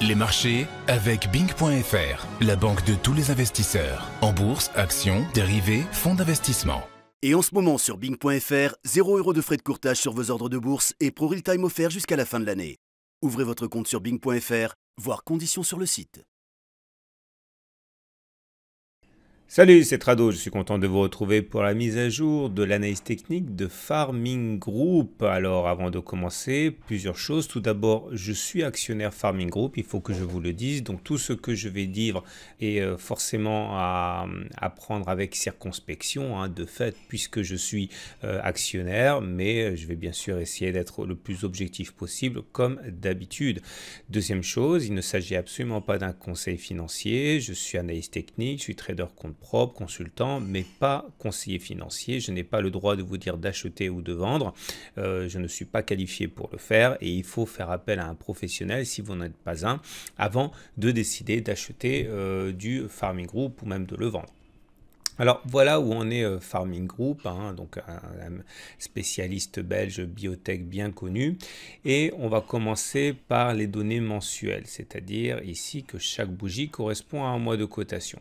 Les marchés avec Bing.fr, la banque de tous les investisseurs. En bourse, actions, dérivés, fonds d'investissement. Et en ce moment sur Bing.fr, 0€ de frais de courtage sur vos ordres de bourse et pour real time offert jusqu'à la fin de l'année. Ouvrez votre compte sur Bing.fr, voir conditions sur le site. Salut, c'est Trado, je suis content de vous retrouver pour la mise à jour de l'analyse technique de Farming Group. Alors avant de commencer, plusieurs choses. Tout d'abord, je suis actionnaire Farming Group, il faut que je vous le dise. Donc tout ce que je vais dire est euh, forcément à, prendre avec circonspection, hein, de fait, puisque je suis euh, actionnaire, mais je vais bien sûr essayer d'être le plus objectif possible, comme d'habitude. Deuxième chose, il ne s'agit absolument pas d'un conseil financier, je suis analyse technique, je suis trader compte propre, consultant, mais pas conseiller financier. Je n'ai pas le droit de vous dire d'acheter ou de vendre. Euh, je ne suis pas qualifié pour le faire et il faut faire appel à un professionnel si vous n'êtes pas un avant de décider d'acheter euh, du farming group ou même de le vendre. Alors voilà où on est euh, Farming Group, hein, donc un, spécialiste belge biotech bien connu. Et on va commencer par les données mensuelles, c'est-à-dire ici que chaque bougie correspond à un mois de cotation.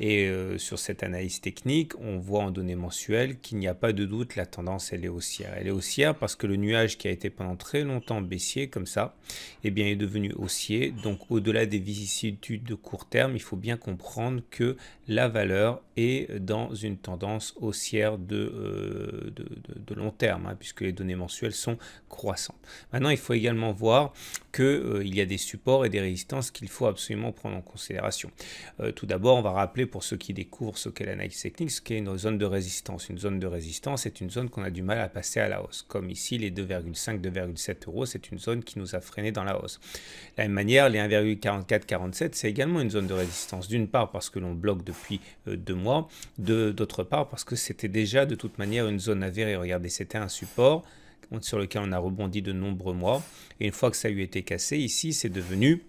Et euh, sur cette analyse technique, on voit en données mensuelles qu'il n'y a pas de doute, la tendance elle est haussière. Elle est haussière parce que le nuage qui a été pendant très longtemps baissier comme ça, eh bien est devenu haussier. Donc au-delà des vicissitudes de court terme, il faut bien comprendre que la valeur est dans une tendance haussière de, euh, de, long terme, hein, puisque les données mensuelles sont croissantes. Maintenant, il faut également voir qu'il euh, y a des supports et des résistances qu'il faut absolument prendre en considération. Euh, tout d'abord, on va rappeler pour ceux qui découvrent ce qu'est l'analyse technique, ce qu'est une zone de résistance. Une zone de résistance est une zone qu'on a du mal à passer à la hausse. Comme ici, les 2,5-2,7 euros, c'est une zone qui nous a freiné dans la hausse. De la même manière, les 1,44-47, c'est également une zone de résistance. D'une part, parce que l'on bloque de depuis deux mois. D'autre part, parce que c'était déjà de toute manière une zone à Et regardez, c'était un support sur lequel on a rebondi de nombreux mois. Et une fois que ça lui était cassé, ici, c'est devenu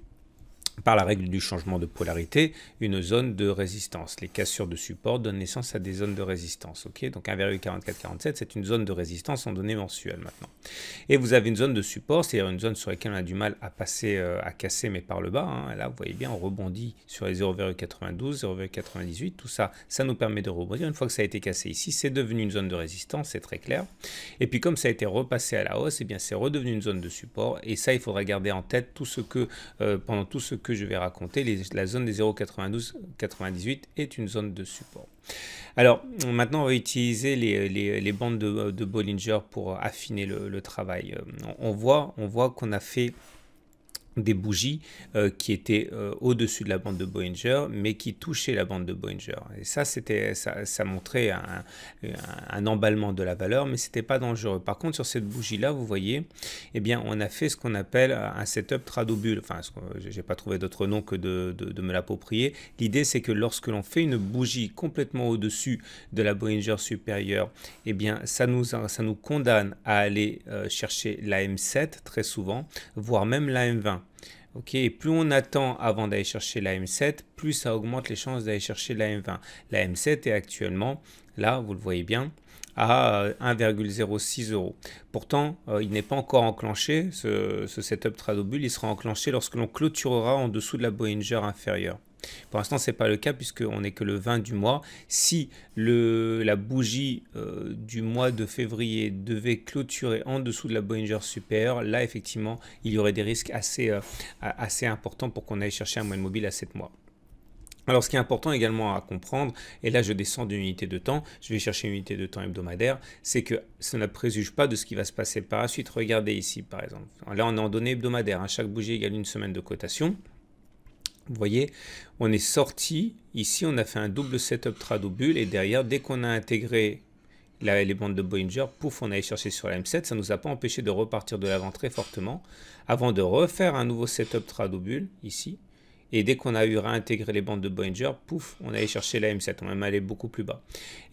par la règle du changement de polarité, une zone de résistance. Les cassures de support donnent naissance à des zones de résistance. Ok, Donc 1,4447, c'est une zone de résistance en données mensuelles maintenant. Et vous avez une zone de support, c'est-à-dire une zone sur laquelle on a du mal à passer, euh, à casser, mais par le bas. Hein. Là, vous voyez bien, on rebondit sur les 0,92, 0,98, tout ça, ça nous permet de rebondir. Une fois que ça a été cassé ici, c'est devenu une zone de résistance, c'est très clair. Et puis comme ça a été repassé à la hausse, et eh bien c'est redevenu une zone de support. Et ça, il faudra garder en tête tout ce que, euh, pendant tout ce que je vais raconter, les, la zone des 0,92-98 est une zone de support. Alors maintenant, on va utiliser les, les, bandes de, Bollinger pour affiner le, travail. Euh, on voit on voit qu'on a fait des bougies euh, qui étaient euh, au-dessus de la bande de Bollinger, mais qui touchaient la bande de Boinger Et ça, c'était, ça, montrait un, emballement de la valeur, mais c'était pas dangereux. Par contre, sur cette bougie-là, vous voyez, eh bien, on a fait ce qu'on appelle un setup tradobule. Enfin, j'ai pas trouvé d'autre nom que de, me l'approprier. L'idée, c'est que lorsque l'on fait une bougie complètement au-dessus de la Boinger supérieure, eh bien, ça nous, ça nous condamne à aller euh, chercher la M7 très souvent, voire même la M20. Ok, et plus on attend avant d'aller chercher la M7, plus ça augmente les chances d'aller chercher la M20. La M7 est actuellement, là, vous le voyez bien, à 1,06 euh, euros. Pourtant, euh, il n'est pas encore enclenché, ce, setup Tradobul, il sera enclenché lorsque l'on clôturera en dessous de la Bollinger inférieure. Pour l'instant, ce n'est pas le cas puisqu'on n'est que le 20 du mois. Si la bougie euh, du mois de février devait clôturer en dessous de la Bollinger supérieure, là, effectivement, il y aurait des risques euh, assez, importants pour qu'on aille chercher un moyen mobile à 7 mois. Alors ce qui est important également à comprendre, et là je descends d'une unité de temps, je vais chercher une unité de temps hebdomadaire, c'est que ça ne préjuge pas de ce qui va se passer par la suite. Regardez ici par exemple. Là on est en données hebdomadaire, à hein. chaque bougie égale une semaine de cotation. Vous voyez, on est sorti, ici on a fait un double setup tradobule et derrière, dès qu'on a intégré la, les bandes de Boinger, pouf, on allait chercher sur la M7, ça ne nous a pas empêché de repartir de l'avant très fortement, avant de refaire un nouveau setup tradobule, ici, et dès qu'on a eu réintégré les bandes de Bollinger, pouf, on allait chercher la M7, on même allait beaucoup plus bas,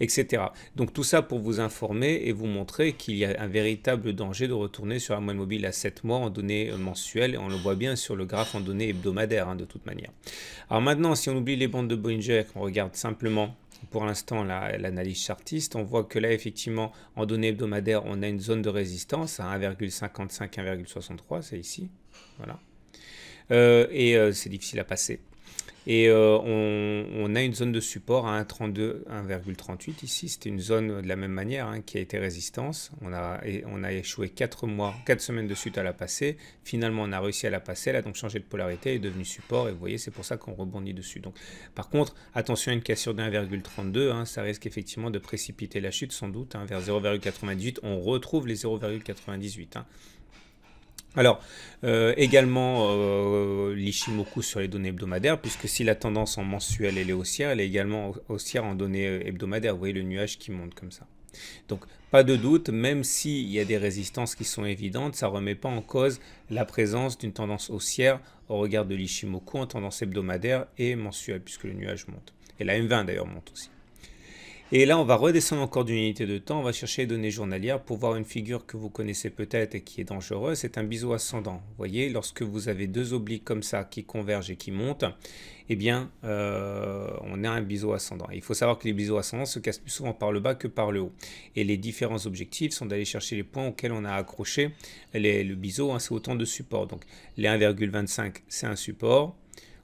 etc. Donc tout ça pour vous informer et vous montrer qu'il y a un véritable danger de retourner sur la moyenne mobile à 7 mois en données mensuelles, on le voit bien sur le graphe en données hebdomadaires hein, de toute manière. Alors maintenant, si on oublie les bandes de Bollinger et qu'on regarde simplement pour l'instant l'analyse chartiste, on voit que là effectivement en données hebdomadaires on a une zone de résistance à 1,55, 1,63, c'est ici, voilà. Euh, et euh, c'est difficile à passer. Et euh, on, a une zone de support à 1,32, 1,38 ici. C'était une zone de la même manière hein, qui a été résistance. On a, échoué 4 mois, 4 semaines de suite à la passer. Finalement, on a réussi à la passer. Elle a donc changé de polarité, est devenue support. Et vous voyez, c'est pour ça qu'on rebondit dessus. Donc, par contre, attention à une cassure de 1,32. Hein. ça risque effectivement de précipiter la chute, sans doute, hein, vers 0,98. On retrouve les 0,98. Alors, euh, également euh, l'Ishimoku sur les données hebdomadaires, puisque si la tendance en mensuel est haussière, elle est également haussière en données euh, hebdomadaires. Vous voyez le nuage qui monte comme ça. Donc, pas de doute, même s'il y a des résistances qui sont évidentes, ça ne remet pas en cause la présence d'une tendance haussière au regard de l'Ishimoku en tendance hebdomadaire et mensuelle, puisque le nuage monte. Et la M20 d'ailleurs monte aussi. Et là, on va redescendre encore d'une unité de temps, on va chercher les données journalières pour voir une figure que vous connaissez peut-être et qui est dangereuse, c'est un biseau ascendant. Vous voyez, lorsque vous avez deux obliques comme ça qui convergent et qui montent, eh bien, euh, on a un biseau ascendant. il faut savoir que les biseaux ascendants se cassent plus souvent par le bas que par le haut. Et les différents objectifs sont d'aller chercher les points auxquels on a accroché le biseau, hein, c'est autant de supports. Donc, les 1,25, c'est un support.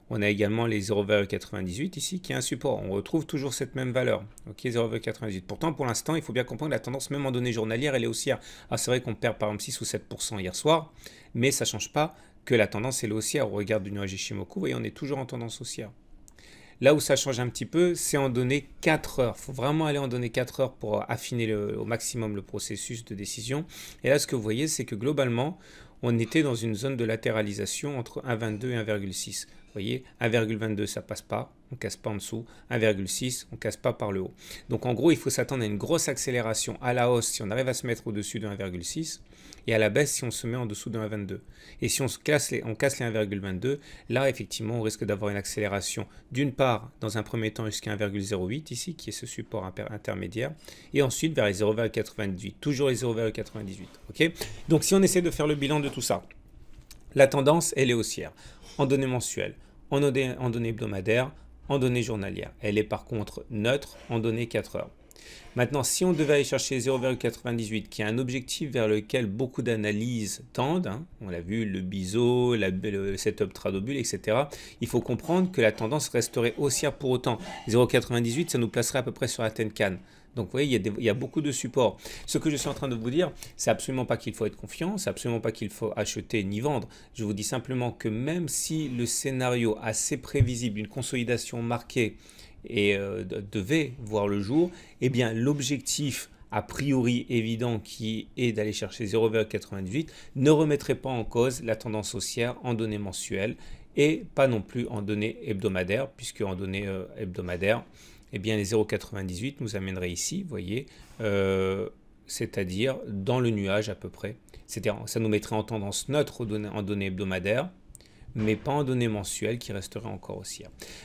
On a également les 0,98 ici qui est un support. On retrouve toujours cette même valeur. Ok, 0,98. Pourtant, pour l'instant, il faut bien comprendre que la tendance, même en données journalières, elle est haussière. Ah, c'est vrai qu'on perd par exemple 6 ou 7% hier soir, mais ça ne change pas que la tendance, est haussière. Au regard du Shimoku, vous voyez, on est toujours en tendance haussière. Là où ça change un petit peu, c'est en données 4 heures. Il faut vraiment aller en données 4 heures pour affiner au maximum le processus de décision. Et là, ce que vous voyez, c'est que globalement, on était dans une zone de latéralisation entre 1,22 et 1,6 voyez, 1,22 ça passe pas, on casse pas en dessous, 1,6 on casse pas par le haut. Donc en gros, il faut s'attendre à une grosse accélération à la hausse si on arrive à se mettre au-dessus de 1,6 et à la baisse si on se met en dessous de 1,22. Et si on se casse les, on casse les 1,22, là effectivement, on risque d'avoir une accélération d'une part dans un premier temps jusqu'à 1,08 ici qui est ce support intermédiaire et ensuite vers les 0,98, toujours les 0,98, OK Donc si on essaie de faire le bilan de tout ça, la tendance elle est haussière en données mensuelles, en données, hebdomadaires, en données journalières. Elle est par contre neutre en données 4 heures. Maintenant, si on devait aller chercher 0,98, qui est un objectif vers lequel beaucoup d'analyses tendent, hein, on l'a vu, le biseau, la, le setup tradobule, etc., il faut comprendre que la tendance resterait haussière pour autant. 0,98, ça nous placerait à peu près sur la Tenkan. Donc vous voyez, il y, a beaucoup de supports. Ce que je suis en train de vous dire, c'est absolument pas qu'il faut être confiant, c'est absolument pas qu'il faut acheter ni vendre. Je vous dis simplement que même si le scénario assez prévisible, une consolidation marquée, et euh, devait voir le jour, eh bien l'objectif a priori évident qui est d'aller chercher 0,98 ne remettrait pas en cause la tendance haussière en données mensuelles et pas non plus en données hebdomadaires, puisque en données euh, hebdomadaires, eh bien les 0,98 nous amèneraient ici, vous voyez, euh, c'est-à-dire dans le nuage à peu près. ça nous mettrait en tendance neutre en données hebdomadaires, mais pas en données mensuelles qui resterait encore aussi.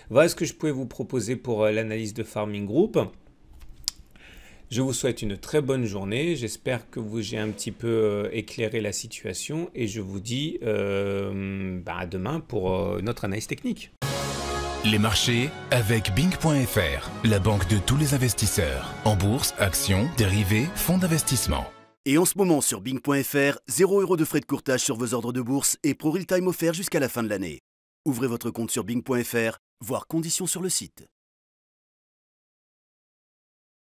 Voilà ce que je pouvais vous proposer pour euh, l'analyse de Farming Group. Je vous souhaite une très bonne journée. J'espère que vous j'ai un petit peu euh, éclairé la situation et je vous dis bah, à demain pour notre analyse technique. Les marchés avec Bing.fr, la banque de tous les investisseurs. En bourse, actions, dérivés, fonds d'investissement. Et en ce moment sur Bing.fr, 0€ de frais de courtage sur vos ordres de bourse et real Time offert jusqu'à la fin de l'année. Ouvrez votre compte sur Bing.fr, voir conditions sur le site.